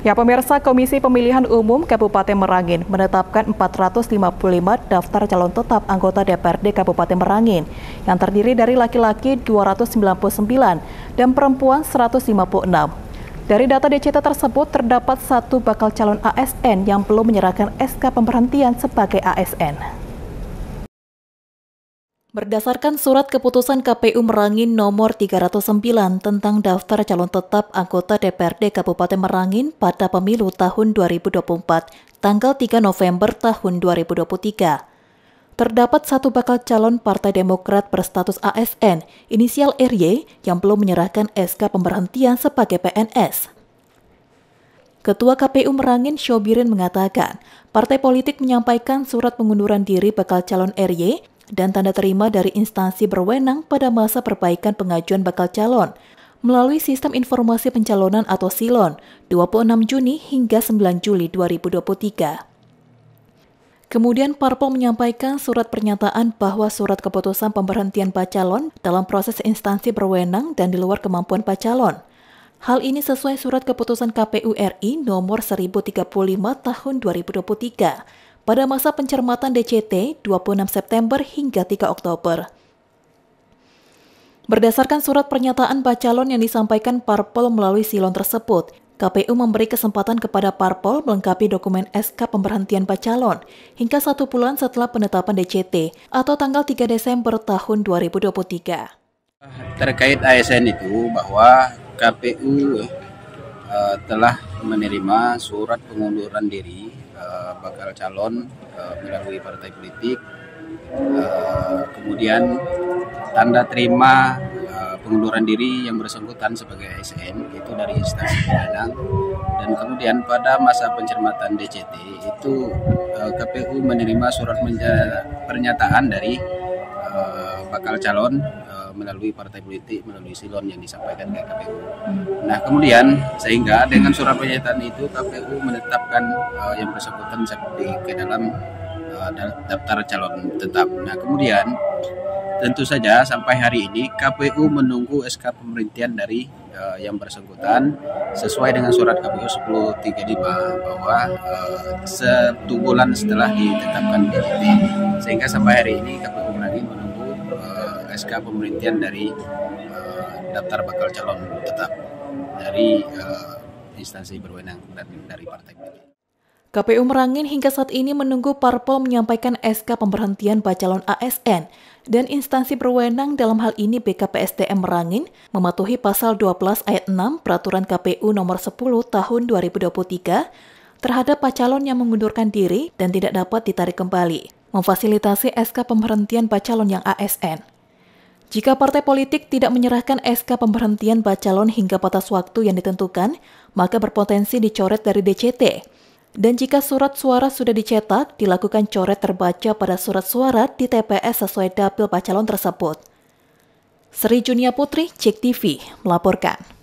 Ya pemirsa Komisi Pemilihan Umum Kabupaten Merangin menetapkan 455 daftar calon tetap anggota DPRD Kabupaten Merangin yang terdiri dari laki-laki 299 dan perempuan 156. Dari data DCT tersebut terdapat satu bakal calon ASN yang belum menyerahkan SK pemberhentian sebagai ASN. Berdasarkan surat keputusan KPU Merangin nomor 309 tentang daftar calon tetap anggota DPRD Kabupaten Merangin pada pemilu tahun 2024, tanggal 3 November tahun 2023. Terdapat satu bakal calon Partai Demokrat berstatus ASN, inisial RY, yang belum menyerahkan SK pemberhentian sebagai PNS. Ketua KPU Merangin Syobirin mengatakan, partai politik menyampaikan surat pengunduran diri bakal calon RY dan tanda terima dari instansi berwenang pada masa perbaikan pengajuan bakal calon melalui Sistem Informasi Pencalonan atau SILON 26 Juni hingga 9 Juli 2023. Kemudian Parpol menyampaikan surat pernyataan bahwa surat keputusan pemberhentian pacalon dalam proses instansi berwenang dan di luar kemampuan pacalon. Hal ini sesuai surat keputusan KPU RI nomor 1035 tahun 2023 pada masa pencermatan DCT 26 September hingga 3 Oktober. Berdasarkan surat pernyataan bacalon yang disampaikan parpol melalui silon tersebut, KPU memberi kesempatan kepada parpol melengkapi dokumen SK pemberhentian bacalon hingga satu bulan setelah penetapan DCT atau tanggal 3 Desember tahun 2023. Terkait ASN itu bahwa KPU eh, telah menerima surat pengunduran diri Eh, bakal calon uh, melalui partai politik. Uh, kemudian tanda terima uh, pengunduran diri yang bersangkutan sebagai ASN itu dari instansi Pinang dan kemudian pada masa pencermatan DCT itu uh, KPU menerima surat pernyataan dari uh, bakal calon uh, melalui partai politik melalui silon yang disampaikan ke KPU. Nah kemudian sehingga dengan surat pernyataan itu KPU menetapkan uh, yang bersangkutan seperti ke dalam uh, daftar calon tetap. Nah kemudian tentu saja sampai hari ini KPU menunggu SK pemerintian dari uh, yang bersangkutan sesuai dengan surat KPU 1035 bahwa uh, satu bulan setelah ditetapkan DJP sehingga sampai hari ini KPU SK pemberhentian dari uh, daftar bakal calon tetap dari uh, instansi berwenang dan dari partai KPU Merangin hingga saat ini menunggu parpol menyampaikan SK pemberhentian bacalon ASN dan instansi berwenang dalam hal ini BKPSDM Merangin mematuhi pasal 12 ayat 6 Peraturan KPU nomor 10 tahun 2023 terhadap bacalon yang mengundurkan diri dan tidak dapat ditarik kembali, memfasilitasi SK pemberhentian bacalon yang ASN. Jika partai politik tidak menyerahkan SK pemberhentian bacalon hingga batas waktu yang ditentukan, maka berpotensi dicoret dari DCT. Dan jika surat suara sudah dicetak, dilakukan coret terbaca pada surat suara di TPS sesuai dapil bacalon tersebut. Sri Junia Putri, Cek TV, melaporkan.